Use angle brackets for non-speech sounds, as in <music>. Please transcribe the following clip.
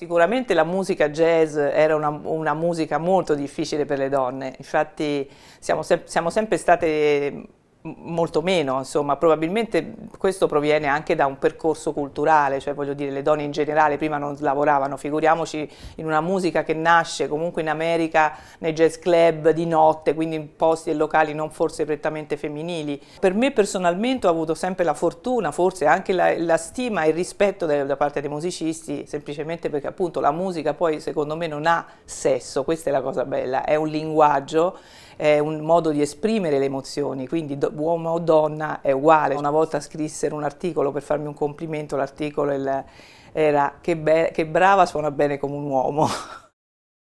Sicuramente la musica jazz era una, una musica molto difficile per le donne, infatti siamo, se siamo sempre state molto meno, insomma, probabilmente questo proviene anche da un percorso culturale, cioè voglio dire le donne in generale prima non lavoravano, figuriamoci in una musica che nasce comunque in America nei jazz club di notte, quindi in posti e locali non forse prettamente femminili. Per me personalmente ho avuto sempre la fortuna, forse anche la, la stima e il rispetto da, da parte dei musicisti, semplicemente perché appunto la musica poi secondo me non ha sesso, questa è la cosa bella, è un linguaggio, è un modo di esprimere le emozioni, quindi do, uomo o donna è uguale. Una volta scrissero un articolo per farmi un complimento, l'articolo era che, che brava suona bene come un uomo. <laughs>